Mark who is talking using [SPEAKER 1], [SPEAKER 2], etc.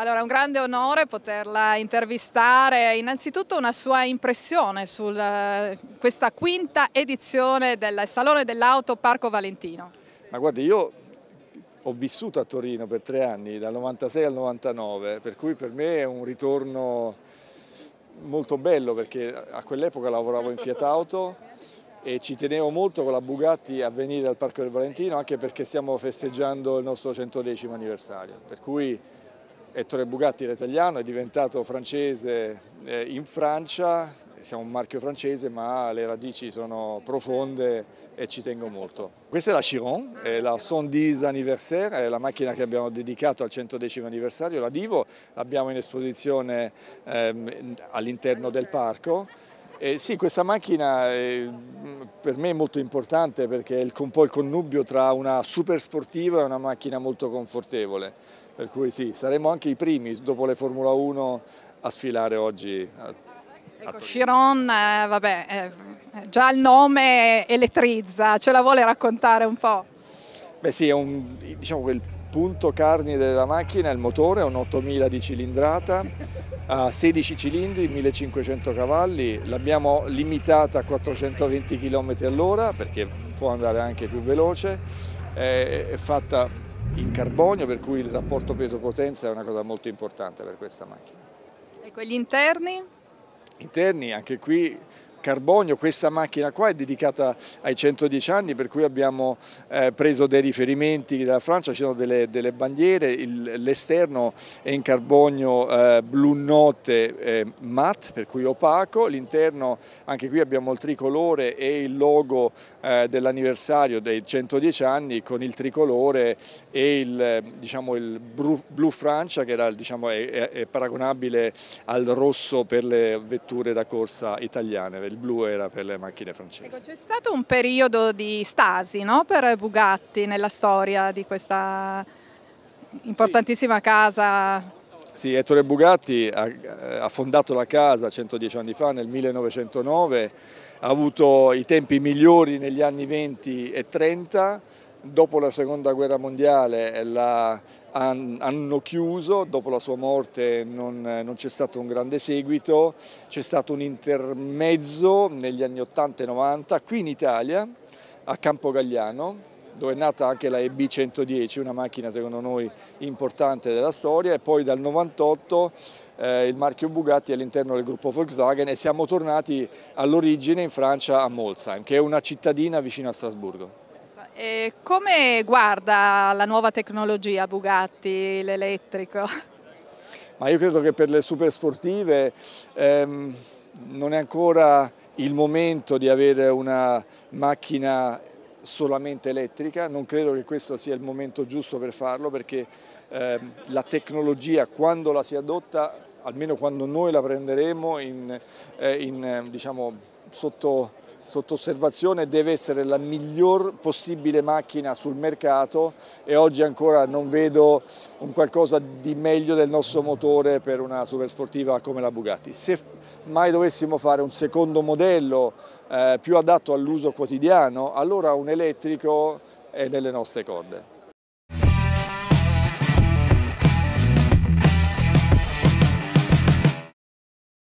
[SPEAKER 1] Allora, è un grande onore poterla intervistare. Innanzitutto una sua impressione su eh, questa quinta edizione del Salone dell'Auto Parco Valentino.
[SPEAKER 2] Ma guardi, io ho vissuto a Torino per tre anni, dal 96 al 99, per cui per me è un ritorno molto bello perché a quell'epoca lavoravo in Fiat Auto e ci tenevo molto con la Bugatti a venire al Parco del Valentino anche perché stiamo festeggiando il nostro 110 anniversario, per cui Ettore Bugatti era italiano, è diventato francese eh, in Francia, siamo un marchio francese ma le radici sono profonde e ci tengo molto. Questa è la Chiron, è la 110 anniversaire, è la macchina che abbiamo dedicato al 110 anniversario, la Divo, l'abbiamo in esposizione ehm, all'interno del parco eh, sì, questa macchina è, mm, per me è molto importante perché è un po' il connubio tra una super sportiva e una macchina molto confortevole, per cui sì, saremo anche i primi dopo le Formula 1 a sfilare oggi. Ecco,
[SPEAKER 1] Chiron, eh, vabbè, eh, eh, già il nome elettrizza, ce la vuole raccontare un po'?
[SPEAKER 2] Beh sì, è un, diciamo, quel punto carni della macchina, il motore, è un 8000 di cilindrata ha 16 cilindri, 1500 cavalli, l'abbiamo limitata a 420 km all'ora perché può andare anche più veloce, è fatta in carbonio per cui il rapporto peso-potenza è una cosa molto importante per questa macchina.
[SPEAKER 1] E quegli interni?
[SPEAKER 2] Interni anche qui carbonio. Questa macchina qua è dedicata ai 110 anni per cui abbiamo eh, preso dei riferimenti dalla Francia, ci sono delle, delle bandiere, l'esterno è in carbonio eh, blu notte eh, matte, per cui opaco, l'interno anche qui abbiamo il tricolore e il logo eh, dell'anniversario dei 110 anni con il tricolore e il, diciamo, il blu, blu, Francia che era, diciamo, è, è paragonabile al rosso per le vetture da corsa italiane il blu era per le macchine francesi. Ecco,
[SPEAKER 1] c'è stato un periodo di stasi no? per Bugatti nella storia di questa importantissima sì. casa.
[SPEAKER 2] Sì, Ettore Bugatti ha, eh, ha fondato la casa 110 anni fa, nel 1909, ha avuto i tempi migliori negli anni 20 e 30, dopo la seconda guerra mondiale la hanno chiuso, dopo la sua morte non, non c'è stato un grande seguito, c'è stato un intermezzo negli anni 80 e 90 qui in Italia a Campo Gagliano, dove è nata anche la EB 110, una macchina secondo noi importante della storia e poi dal 98 eh, il marchio Bugatti all'interno del gruppo Volkswagen e siamo tornati all'origine in Francia a Molsheim che è una cittadina vicino a Strasburgo.
[SPEAKER 1] E come guarda la nuova tecnologia Bugatti, l'elettrico?
[SPEAKER 2] Ma io credo che per le supersportive ehm, non è ancora il momento di avere una macchina solamente elettrica, non credo che questo sia il momento giusto per farlo perché ehm, la tecnologia quando la si adotta, almeno quando noi la prenderemo in, eh, in, diciamo, sotto sotto osservazione deve essere la miglior possibile macchina sul mercato e oggi ancora non vedo un qualcosa di meglio del nostro motore per una supersportiva come la Bugatti. Se mai dovessimo fare un secondo modello eh, più adatto all'uso quotidiano, allora un elettrico è nelle nostre corde.